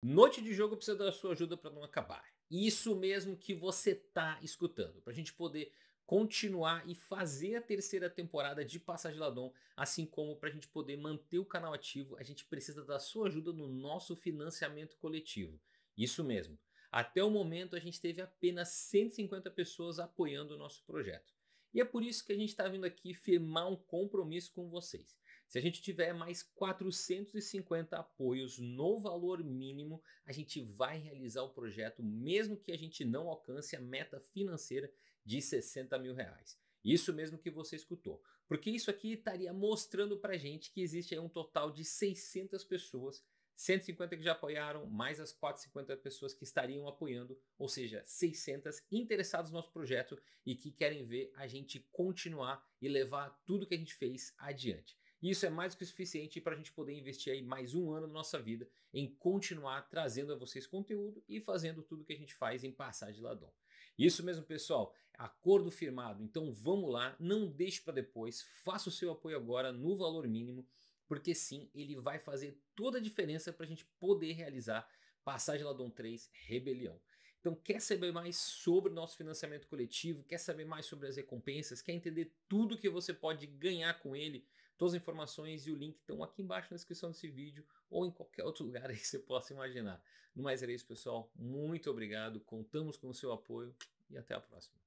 Noite de jogo precisa da sua ajuda para não acabar. Isso mesmo que você tá escutando, para a gente poder continuar e fazer a terceira temporada de Passagem Ladon, assim como para a gente poder manter o canal ativo, a gente precisa da sua ajuda no nosso financiamento coletivo. Isso mesmo. Até o momento a gente teve apenas 150 pessoas apoiando o nosso projeto. E é por isso que a gente está vindo aqui firmar um compromisso com vocês. Se a gente tiver mais 450 apoios no valor mínimo, a gente vai realizar o projeto, mesmo que a gente não alcance a meta financeira de 60 mil reais. Isso mesmo que você escutou, porque isso aqui estaria mostrando para gente que existe aí um total de 600 pessoas 150 que já apoiaram, mais as 450 pessoas que estariam apoiando, ou seja, 600 interessados no nosso projeto e que querem ver a gente continuar e levar tudo que a gente fez adiante. E isso é mais do que o suficiente para a gente poder investir aí mais um ano na nossa vida em continuar trazendo a vocês conteúdo e fazendo tudo que a gente faz em passar de Isso mesmo, pessoal, acordo firmado. Então vamos lá, não deixe para depois, faça o seu apoio agora no valor mínimo, porque sim, ele vai fazer toda a diferença para a gente poder realizar Passagem Ladon 3 Rebelião. Então, quer saber mais sobre o nosso financiamento coletivo, quer saber mais sobre as recompensas, quer entender tudo que você pode ganhar com ele? Todas as informações e o link estão aqui embaixo na descrição desse vídeo ou em qualquer outro lugar que você possa imaginar. No mais era isso, pessoal. Muito obrigado, contamos com o seu apoio e até a próxima.